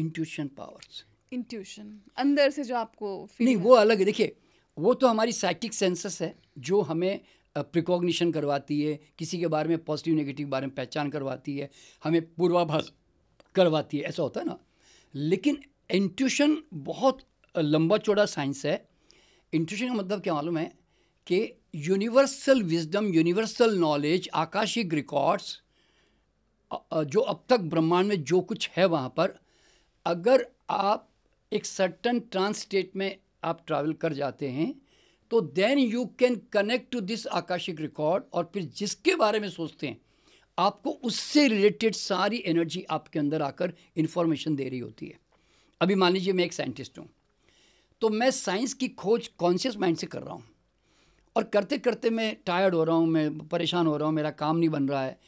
Intuition powers intuition अंदर से जो आपको नहीं वो अलग है देखिए वो तो हमारी साइकिक सेंसेस है जो हमें प्रिकॉग्निशन करवाती है किसी के बारे में पॉजिटिव नेगेटिव बारे में पहचान करवाती है हमें पूर्वाभास करवाती है ऐसा होता है ना लेकिन इंट्यूशन बहुत लंबा चौड़ा साइंस है इंट्यूशन का मतलब क्या मालूम है कि universal wisdom universal knowledge Akashic records जो अब तक ब्रह्मांड में जो कुछ है वहाँ पर अगर आप एक सर्टन ट्रांस स्टेट में आप ट्रैवल कर जाते हैं तो then you can connect to this Akashic record और फिर जिसके बारे में सोचते हैं आपको उससे रिलेटेड सारी एनर्जी आपके अंदर आकर इंफॉर्मेशन दे रही होती है अभी मान लीजिए मैं एक साइंटिस्ट हूँ तो मैं साइंस की खोज कॉन्शियस माइंड से कर रहा हूँ और करते करते मैं टायर्ड हो रहा हूँ मैं परेशान हो रहा हूँ मेरा काम नहीं बन रहा है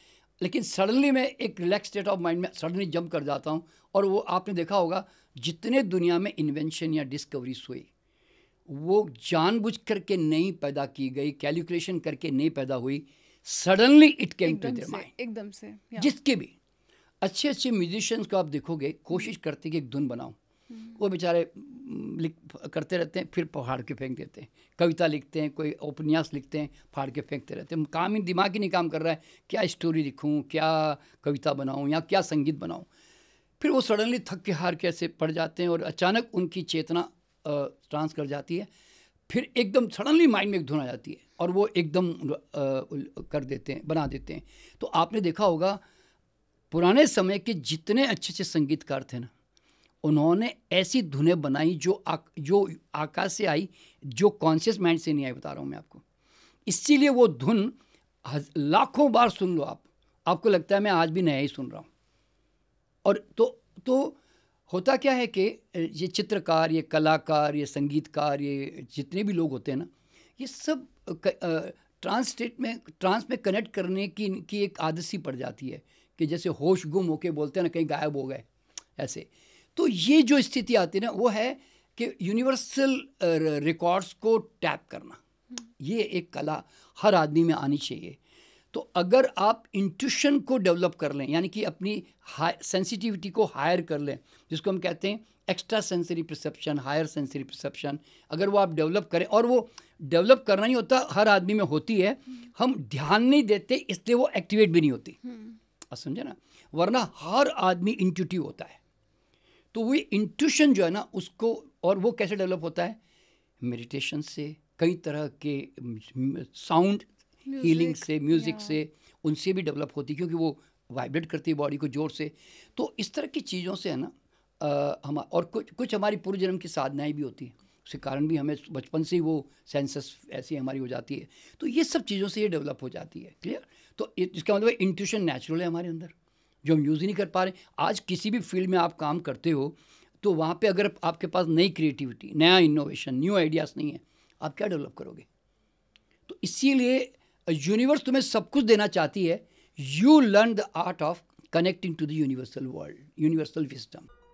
लेकिन सडनली मैं एक रिलैक्स स्टेट ऑफ माइंड में सडनली जंप कर जाता हूँ और वो आपने देखा होगा जितने दुनिया में इन्वेंशन या डिस्कवरीज हुई वो जानबूझ करके नहीं पैदा की गई कैलकुलेशन करके नहीं पैदा हुई suddenly it came to their mind एकदम से जिसके भी अच्छे अच्छे म्यूजिशियंस को आप देखोगे कोशिश करते कि एक धुन बनाओ हम्म। वो बेचारे लिख करते रहते हैं फिर फाड़ के फेंक देते हैं कविता लिखते हैं कोई उपन्यास लिखते हैं फाड़ के फेंकते रहते हैं काम ही दिमाग ही नहीं काम कर रहा है क्या स्टोरी लिखूँ क्या कविता बनाऊँ या क्या संगीत बनाऊँ फिर वो सडनली थक के हार के ऐसे पड़ जाते हैं और अचानक उनकी चेतना ट्रांस कर जाती है फिर एकदम सडनली माइंड में एक धुन आ जाती है और वो एकदम कर देते हैं बना देते हैं तो आपने देखा होगा पुराने समय के जितने अच्छे अच्छे संगीतकार थे ना उन्होंने ऐसी धुनें बनाई जो आ, जो आकाश से आई जो कॉन्शियस माइंड से नहीं आई बता रहा हूँ मैं आपको इसीलिए वो धुन लाखों बार सुन लो आप आपको लगता है मैं आज भी नया ही सुन रहा हूँ और तो तो होता क्या है कि ये चित्रकार ये कलाकार ये संगीतकार ये जितने भी लोग होते हैं ना ये सब ट्रांसलेट में ट्रांस में कनेक्ट करने की की एक आदत सी पड़ जाती है कि जैसे होश गुम होके बोलते हैं ना कहीं गायब हो गए ऐसे तो ये जो स्थिति आती है ना वो है कि यूनिवर्सल रिकॉर्ड्स को टैप करना ये एक कला हर आदमी में आनी चाहिए तो अगर आप इंट्यूशन को डेवलप कर लें यानी कि अपनी सेंसिटिविटी को हायर कर लें जिसको हम कहते हैं extra sensory perception higher sensory perception अगर वो आप डेवलप करें और वो डेवलप करना ही होता हर आदमी में होती है हम ध्यान नहीं देते इसलिए वो एक्टिवेट भी नहीं होती हम्म। समझे ना वरना हर आदमी इंट्यूटिव होता है तो वो इंट्यूशन जो है ना उसको और वो कैसे डेवलप होता है मेडिटेशन से कई तरह के साउंड हीलिंग से म्यूज़िक से उनसे भी डेवलप होती है क्योंकि वो वाइब्रेट करती है बॉडी को जोर से तो इस तरह की चीज़ों से है ना हम और कुछ कुछ हमारी पूर्व जन्म की साधनाएं भी होती हैं उसके कारण भी हमें बचपन से ही वो सेंसेस ऐसी हमारी हो जाती है तो ये सब चीज़ों से ये डेवलप हो जाती है क्लियर तो इसका मतलब इंट्यूशन नेचुरल है हमारे अंदर जो हम यूज़ ही नहीं कर पा रहे आज किसी भी फील्ड में आप काम करते हो तो वहाँ पे अगर आपके पास नई क्रिएटिविटी नया इनोवेशन न्यू आइडियाज़ नहीं है आप क्या डेवलप करोगे तो इसीलिए यूनिवर्स तुम्हें सब कुछ देना चाहती है you learn the art of connecting to the universal world universal विस्टम